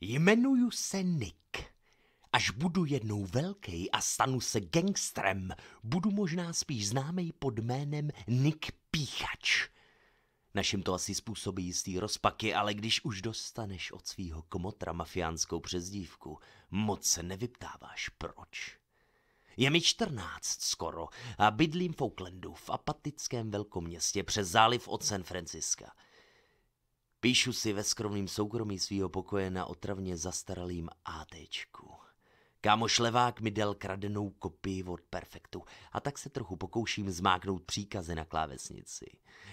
Jmenuju se Nick. Až budu jednou velký a stanu se gangstrem, budu možná spíš známý pod jménem Nick Píchač. Našim to asi způsobí jistý rozpaky, ale když už dostaneš od svého komotra mafiánskou přezdívku, moc se nevyptáváš proč. Je mi čtrnáct skoro a bydlím v Oaklandu v apatickém velkoměstě přes záliv od San Franciska – Píšu si ve skromném soukromí svýho pokoje na otravně zastaralým ATčku. Kámoš Levák mi dal kradenou kopii od Perfektu a tak se trochu pokouším zmáknout příkazy na klávesnici.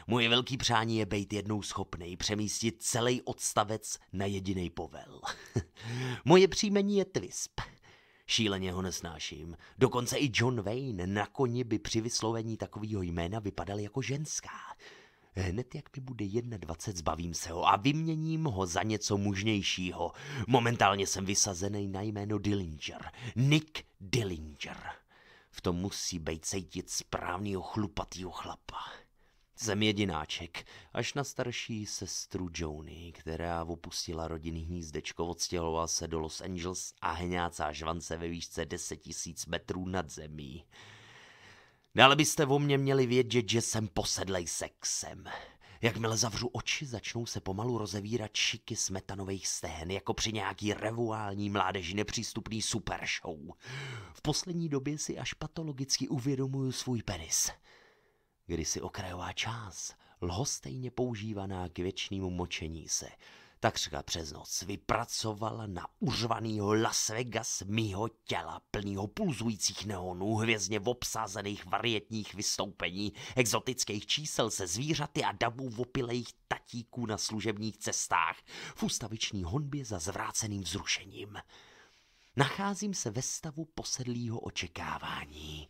Moje velký přání je být jednou schopný přemístit celý odstavec na jediný povel. Moje příjmení je Twisp. Šíleně ho nesnáším. Dokonce i John Wayne na koni by při vyslovení takového jména vypadal jako ženská. Hned jak mi bude 21, zbavím se ho a vyměním ho za něco mužnějšího. Momentálně jsem vysazený na jméno Dillinger. Nick Dillinger. V tom musí být cítit správnýho chlupatýho chlapa. Jsem jedináček, až na starší sestru Joni, která opustila rodinný hnízdečko, odstěhovala se do Los Angeles a hňácá žvance ve výšce 10 000 metrů nad zemí. Dále no, byste o mě měli vědět, že jsem posedlej sexem. Jakmile zavřu oči, začnou se pomalu rozevírat šiky smetanových stehen, jako při nějaký revuální mládeži nepřístupný show. V poslední době si až patologicky uvědomuju svůj penis. Když okrajová část, lhostejně používaná k věčnému močení se, Takřka přes noc vypracovala na uřvanýho Las Vegas mýho těla plného pulzujících neonů, hvězdně obsázených varietních vystoupení, exotických čísel se zvířaty a davů opilejch tatíků na služebních cestách v ustaviční honbě za zvráceným vzrušením. Nacházím se ve stavu posedlého očekávání.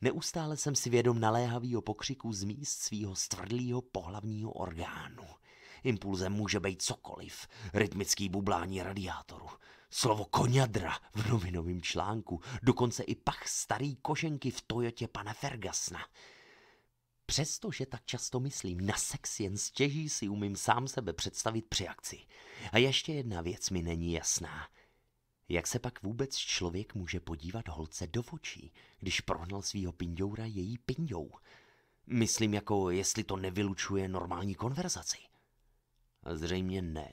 Neustále jsem si vědom naléhavého pokřiku z míst svýho stvrdlýho pohlavního orgánu. Impulzem může být cokoliv. Rytmický bublání radiátoru. Slovo koňadra v novinovém článku. Dokonce i pach starý koženky v Toyotě pana Fergasna. Přestože tak často myslím na sex jen stěží si umím sám sebe představit při akci. A ještě jedna věc mi není jasná. Jak se pak vůbec člověk může podívat holce do očí, když prohnal svýho pindoura její pindou? Myslím jako, jestli to nevylučuje normální konverzaci. Zřejmě ne.